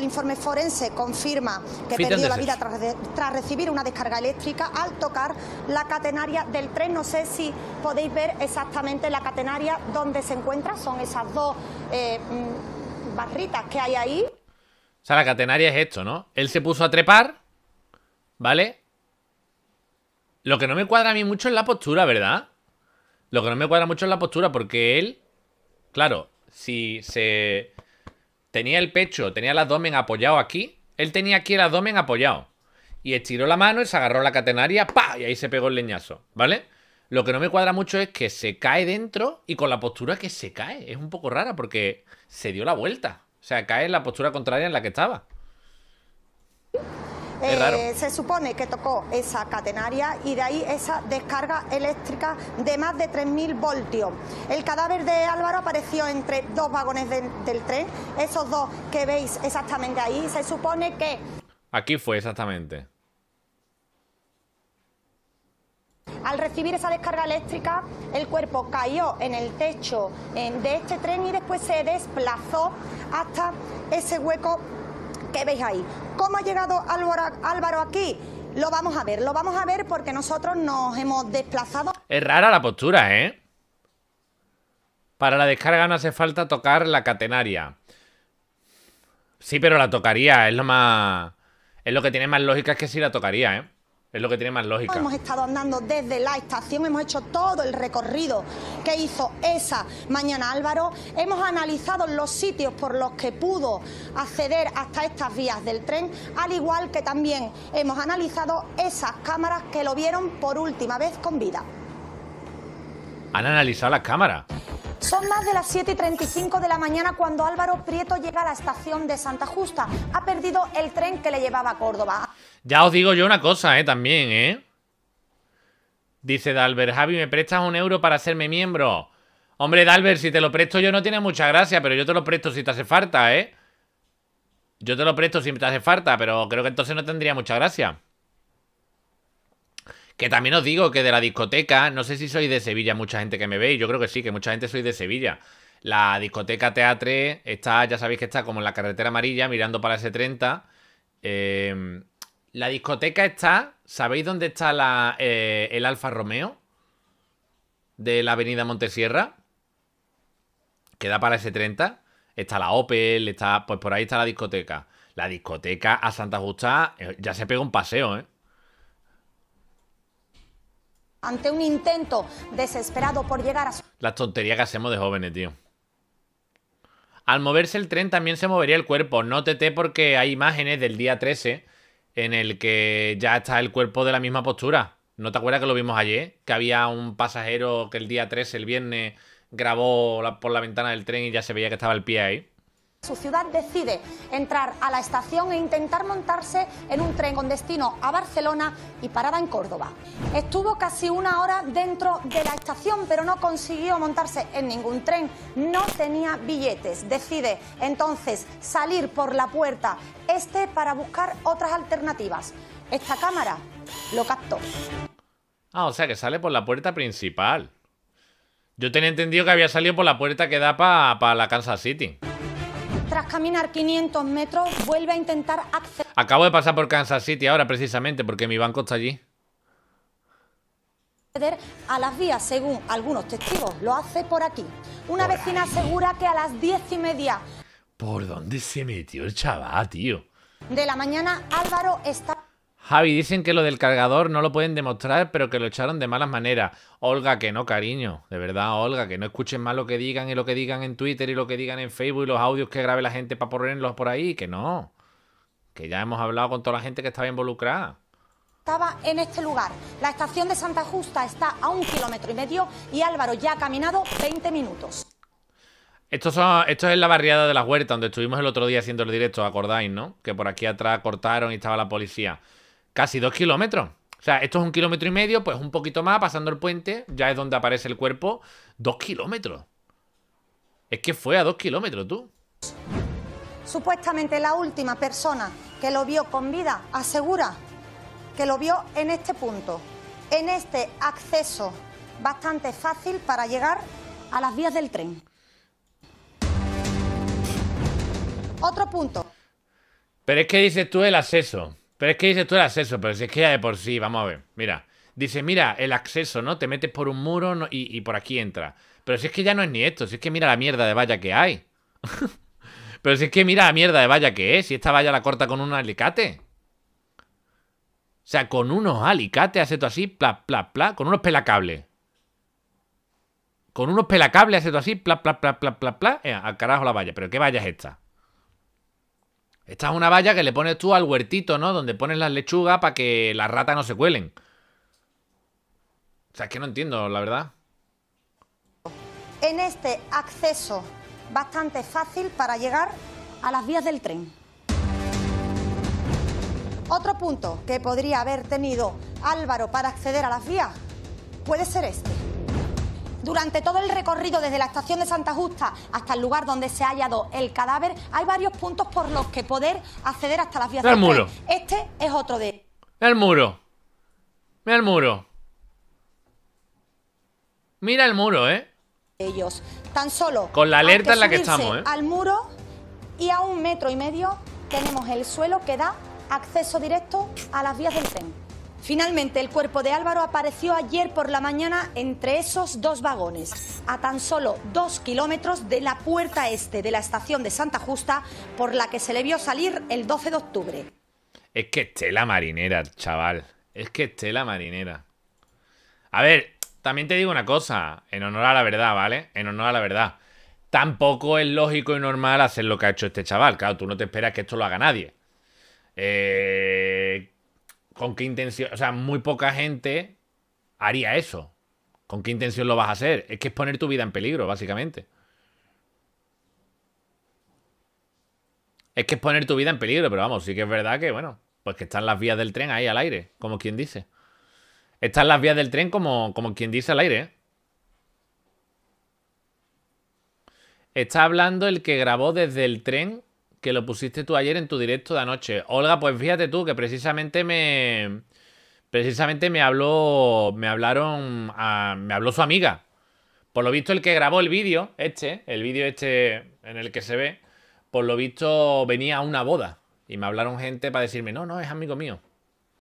El informe forense confirma que perdió la vida tras, recibir una descarga eléctrica al tocar la catenaria del tren. No sé si podéis ver exactamente la catenaria donde se encuentra. Son esas dos eh, mm, barritas que hay ahí. O sea, la catenaria es esto, ¿no? Él se puso a trepar, ¿vale? Lo que no me cuadra a mí mucho es la postura, ¿verdad? Lo que no me cuadra mucho es la postura, porque él, claro, si se tenía el pecho, tenía el abdomen apoyado aquí. Él tenía aquí el abdomen apoyado. Y estiró la mano y se agarró la catenaria, ¡Pah! Y ahí se pegó el leñazo, ¿vale? Lo que no me cuadra mucho es que se cae dentro y con la postura que se cae. Es un poco rara porque se dio la vuelta. O sea, cae en la postura contraria en la que estaba. Eh, se supone que tocó esa catenaria y de ahí esa descarga eléctrica de más de 3.000 voltios. El cadáver de Álvaro apareció entre dos vagones del tren, esos dos que veis exactamente ahí. Se supone que... Aquí fue exactamente. Al recibir esa descarga eléctrica, el cuerpo cayó en el techo eh, de este tren y después se desplazó hasta ese hueco ¿Qué veis ahí? ¿Cómo ha llegado Álvaro, aquí? Lo vamos a ver, lo vamos a ver porque nosotros nos hemos desplazado. Es rara la postura, ¿eh? Para la descarga no hace falta tocar la catenaria. Sí, pero la tocaría, es lo más... Es lo que tiene más lógica es que sí la tocaría, ¿eh? Es lo que tiene más lógica. Hemos estado andando desde la estación, hemos hecho todo el recorrido que hizo esa mañana Álvaro, hemos analizado los sitios por los que pudo acceder hasta estas vías del tren, al igual que también hemos analizado esas cámaras que lo vieron por última vez con vida. Han analizado las cámaras. Son más de las 7 y 35 de la mañana cuando Álvaro Prieto llega a la estación de Santa Justa. Ha perdido el tren que le llevaba a Córdoba. Ya os digo yo una cosa, ¿eh? También, ¿eh? Dice Dalbert, Javi, ¿me prestas un euro para hacerme miembro? Hombre, Dalbert, si te lo presto yo no tiene mucha gracia, pero yo te lo presto si te hace falta, ¿eh? Yo te lo presto si te hace falta, pero creo que entonces no tendría mucha gracia. Que también os digo que de la discoteca, no sé si sois de Sevilla, mucha gente que me ve, y yo creo que sí, que mucha gente soy de Sevilla. La discoteca Teatre está, ya sabéis que está como en la carretera amarilla, mirando para ese 30 em, la discoteca está, ¿sabéis dónde está eh, el Alfa Romeo? De la avenida Montesierra. Queda para ese 30 Está la Opel, está, pues por ahí está la discoteca. La discoteca a Santa Justa eh, ya se pega un paseo, ¿eh? ante un intento desesperado por llegar a su... Las tonterías que hacemos de jóvenes, tío. Al moverse el tren también se movería el cuerpo. No porque hay imágenes del día 13 en el que ya está el cuerpo de la misma postura. ¿No te acuerdas que lo vimos ayer? Que había un pasajero que el día 13, el viernes, grabó por la ventana del tren y ya se veía que estaba el pie ahí. Su ciudad decide entrar a la estación e intentar montarse en un tren con destino a Barcelona y parada en Córdoba. Estuvo casi una hora dentro de la estación, pero no consiguió montarse en ningún tren. No tenía billetes. Decide entonces salir por la puerta este para buscar otras alternativas. Esta cámara lo captó. Ah, o sea que sale por la puerta principal. Yo tenía entendido que había salido por la puerta que da para la Kansas City. Tras caminar 500 metros, vuelve a intentar acceder. Acabo de pasar por Kansas City ahora precisamente porque mi banco está allí. A las vías, según algunos testigos, lo hace por aquí. Una vecina asegura que a las diez y media. ¿Por dónde se metió el chaval, tío? De la mañana, Álvaro está Javi, dicen que lo del cargador no lo pueden demostrar, pero que lo echaron de malas maneras. Olga, que no, cariño. De verdad, Olga, que no escuchen más lo que digan y lo que digan en Twitter y lo que digan en Facebook y los audios que grabe la gente para ponerlos por ahí. Que no. Que ya hemos hablado con toda la gente que estaba involucrada estaba en este lugar. La estación de Santa Justa está a un kilómetro y medio y Álvaro ya ha caminado 20 minutos. Esto, son, esto es la barriada de la huerta, donde estuvimos el otro día haciendo el directo, acordáis, ¿no? Que por aquí atrás cortaron y estaba la policía casi dos kilómetros. O sea, esto es un kilómetro y medio, pues un poquito más, pasando el puente, ya es donde aparece el cuerpo. Dos kilómetros. Es que fue a dos kilómetros, tú. Supuestamente la última persona que lo vio con vida asegura que lo vio en este punto, en este acceso bastante fácil para llegar a las vías del tren. Otro punto. Pero es que dices tú el acceso. Pero es que dice tú el acceso, pero si es que ya de por sí, vamos a ver, mira. Dice, mira, el acceso, ¿no? Te metes por un muro y, por aquí entra. Pero si es que ya no es ni esto, si es que mira la mierda de valla que hay. pero si es que mira la mierda de valla que es, si esta valla la corta con un alicate. O sea, con unos alicates hace todo así, pla, pla, pla, con unos pelacables. Con unos pelacables hace todo así, pla, pla, pla, pla, pla, pla, eh, al carajo la valla. Pero ¿qué valla es esta? Esta es una valla que le pones tú al huertito, ¿no? Donde pones las lechugas para que las ratas no se cuelen. O sea, es que no entiendo, la verdad. En este acceso bastante fácil para llegar a las vías del tren. Otro punto que podría haber tenido Álvaro para acceder a las vías puede ser este. Durante todo el recorrido desde la estación de Santa Justa hasta el lugar donde se ha hallado el cadáver, hay varios puntos por los que poder acceder hasta las vías del muro. Este es otro de. Mira el muro. Mira el muro. Mira el muro, ¿eh? Ellos. Tan solo. Con la alerta en la que estamos, ¿eh? Al muro y a un metro y medio tenemos el suelo que da acceso directo a las vías del tren. Finalmente, el cuerpo de Álvaro apareció ayer por la mañana entre esos dos vagones, a tan solo dos kilómetros de la puerta este de la estación de Santa Justa, por la que se le vio salir el 12 de octubre. Es que la marinera, chaval. Es que la marinera. A ver, también te digo una cosa, en honor a la verdad, ¿vale? En honor a la verdad. Tampoco es lógico y normal hacer lo que ha hecho este chaval. Claro, tú no te esperas que esto lo haga nadie. Eh ¿Con qué intención? O sea, muy poca gente haría eso. ¿Con qué intención lo vas a hacer? Es que es poner tu vida en peligro, básicamente. Es que es poner tu vida en peligro, pero vamos, sí que es verdad que, bueno, pues que están las vías del tren ahí al aire, como quien dice. Están las vías del tren como, como quien dice al aire. ¿eh? Está hablando el que grabó desde el tren que lo pusiste tú ayer en tu directo de anoche. Olga, pues fíjate tú que precisamente me precisamente me habló me hablaron me habló su amiga. Por lo visto el que grabó el vídeo este, el vídeo este en el que se ve, por lo visto venía a una boda y me hablaron gente para decirme, "No, no, es amigo mío."